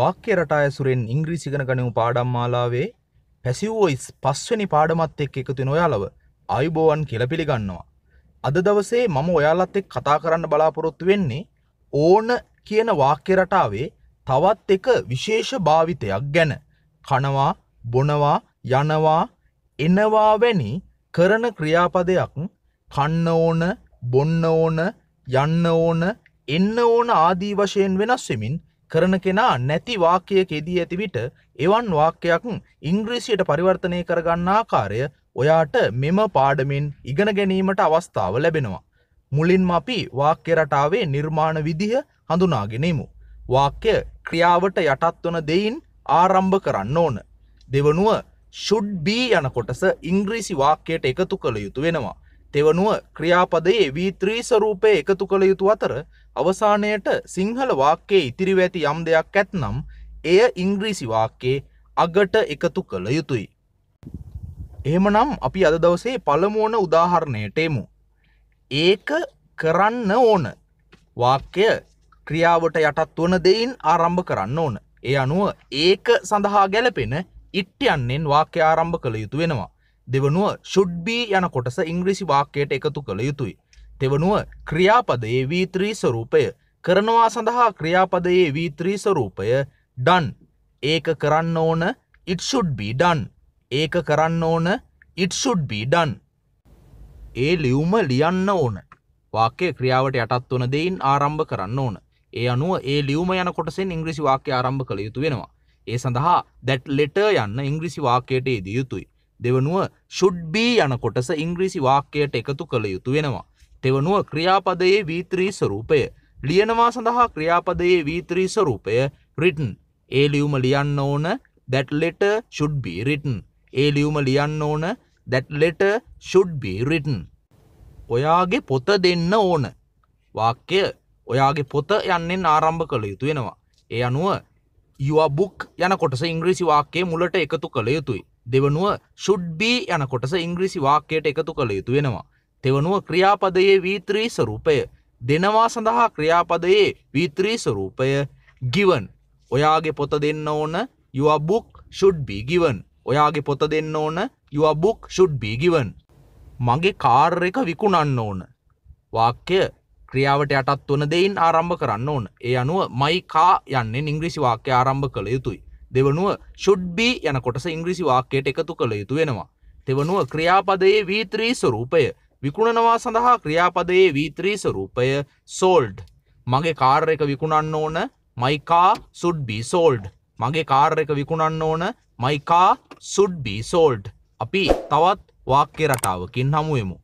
වාක්‍ය රටා ඇසුරෙන් ඉංග්‍රීසි ඉගෙන ගනිමු පාඩම් මාලාවේ පැසිව් වොයිස් පස්වෙනි පාඩමත් එක්ක එකතු වෙන ඔයාලව ආයුබෝවන් කියලා පිළිගන්නවා. අද දවසේ මම ඔයාලත් එක්ක කතා කරන්න බලාපොරොත්තු වෙන්නේ ඕන කියන වාක්‍ය රටාවේ තවත් එක විශේෂ භාවිතයක් ගැන. කනවා, බොනවා, යනවා, එනවා වැනි කරන ක්‍රියාපදයක් කන්න ඕන, බොන්න ඕන, යන්න ඕන, එන්න ඕන ආදී වශයෙන් වෙනස් වෙමින් කරන කෙනා නැති වාක්‍යයක යෙදී ඇති විට එවන් වාක්‍යයක් ඉංග්‍රීසියට පරිවර්තනය කරගන්න ආකාරය ඔයාට මෙම පාඩමින් ඉගෙන ගැනීමට අවස්ථාව ලැබෙනවා. මුලින්ම අපි වාක්‍ය රටාවේ නිර්මාණ විදිහ හඳුනාගෙනෙමු. වාක්‍ය ක්‍රියාවට යටත්වන දෙයින් ආරම්භ කරන්න ඕන. දෙවනුව ශුඩ් බී යන කොටස ඉංග්‍රීසි වාක්‍යයට එකතු කළ යුතු වෙනවා. තෙවනුව ක්‍රියාපදයේ වී ත්‍රීසරූපය එකතු කළ යුතු අතර අවසානයට සිංහල වාක්‍යයේ ඉතිරිව ඇති යම් දෙයක් ඇත්නම් එය ඉංග්‍රීසි වාක්‍යයේ අගට එකතු කළ යුතුයි. එහෙමනම් අපි අද දවසේ පළමුවන උදාහරණයට එමු. ඒක කරන්න ඕන. වාක්‍ය ක්‍රියාවට යටත් වන දෙයින් ආරම්භ කරන්න ඕන. ඒ අනුව ඒක සඳහා ගැලපෙන ඉට්ටයන්නෙන් වාක්‍ය ආරම්භ කළ යුතු වෙනවා. දෙවනුව should be යන කොටස ඉංග්‍රීසි වාක්‍යයට එකතු කළ යුතුයි. තෙවනුව ක්‍රියාපදයේ වීත්‍රී ස්වරූපය කරනවා සඳහා ක්‍රියාපදයේ වීත්‍රී ස්වරූපය ඩන් ඒක කරන්න ඕන ඉට්ෂුඩ්බී ඩන් ඒක කරන්න ඕන ඉට්ෂුඩ්බී ඩන් ඒ ලියුම ලියන්න ඕන වාක්‍ය ක්‍රියාවට යටත් වන දෙයින් ආරම්භ කරන්න ඕන ඒ අනුව ඒ ලියුම යන කොටසෙන් ඉංග්‍රීසි වාක්‍ය ආරම්භ කළ යුතු වෙනවා ඒ සඳහා දැට් ලෙට යන්න ඉංග්‍රීසි වාක්‍යයට යෙදිය යුතුයි දෙවනුව ශුඩ්බී යන කොටස ඉංග්‍රීසි වාක්‍යයට එකතු කළ යුතු වෙනවා තෙවනුව ක්‍රියාපදයේ වීත්‍රී ස්වරූපය ලියනවා සඳහා ක්‍රියාපදයේ වීත්‍රී ස්වරූපය රිටන් ඒ ලියුම ලියන්න ඕන that letter should be written ඒ ලියුම ලියන්න ඕන that letter should be written ඔයාගේ පොත දෙන්න ඕන වාක්‍ය ඔයාගේ පොත යන්නෙන් ආරම්භ කළ යුතු වෙනවා ඒ අනුව your book යන කොටස ඉංග්‍රීසි වාක්‍යයේ මුලට එකතු කළ යුතුයි දෙවනුව should be යන කොටස ඉංග්‍රීසි වාක්‍යයට එකතු කළ යුතු වෙනවා තෙවනුව ක්‍රියාපදයේ වීත්‍රී ස්වරූපය දෙනවා සඳහා ක්‍රියාපදයේ වීත්‍රී ස්වරූපය given ඔයාගේ පොත දෙන්න ඕන your book should be given ඔයාගේ පොත දෙන්න ඕන your book should be given මගේ කාර් එක විකුණන්න ඕන වාක්‍ය ක්‍රියාවට යටත් වන දෙයින් ආරම්භ කරන්න ඕන ඒ අනුව මයිකා යන්නේ ඉංග්‍රීසි වාක්‍ය ආරම්භ කළ යුතුයි දෙවනුව ශුඩ්බි යන කොටස ඉංග්‍රීසි වාක්‍යයට එකතු කළ යුතු වෙනවා තෙවනුව ක්‍රියාපදයේ වීත්‍රී ස්වරූපය විකුණනවා සඳහා ක්‍රියාපදයේ V3 ස්වරූපය sold මගේ කාර් එක විකුණන්න ඕන my car should be sold මගේ කාර් එක විකුණන්න ඕන my car should be sold අපි තවත් වාක්‍ය රටාවකින් හමුවෙමු